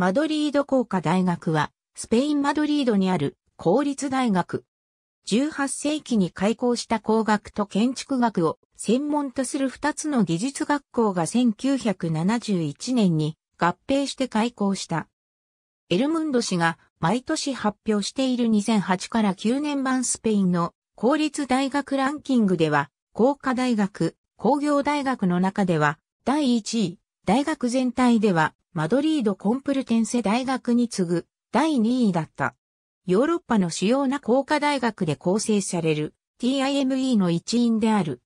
マドリード工科大学は、スペインマドリードにある公立大学。18世紀に開校した工学と建築学を専門とする2つの技術学校が1971年に合併して開校した。エルムンド氏が毎年発表している2008から9年版スペインの公立大学ランキングでは、工科大学、工業大学の中では第1位、大学全体では、マドリード・コンプルテンセ大学に次ぐ第2位だった。ヨーロッパの主要な工科大学で構成される TIME の一員である。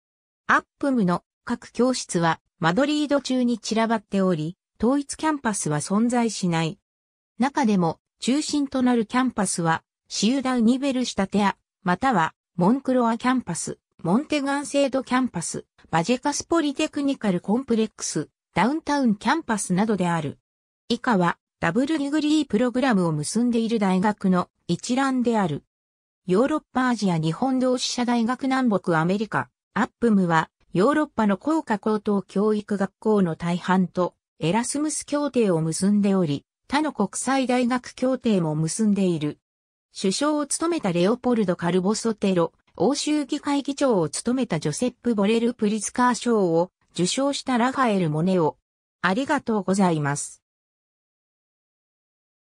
アップムの各教室はマドリード中に散らばっており、統一キャンパスは存在しない。中でも中心となるキャンパスはシウダ・ウニベルシタテア、またはモンクロアキャンパス、モンテガンセードキャンパス、バジェカスポリテクニカルコンプレックス、ダウンタウンキャンパスなどである。以下は、ダブルディグリープログラムを結んでいる大学の一覧である。ヨーロッパアジア日本同志社大学南北アメリカ、アップムは、ヨーロッパの高科高等教育学校の大半と、エラスムス協定を結んでおり、他の国際大学協定も結んでいる。首相を務めたレオポルド・カルボソテロ、欧州議会議長を務めたジョセップ・ボレル・プリツカー賞を受賞したラファエル・モネを。ありがとうございます。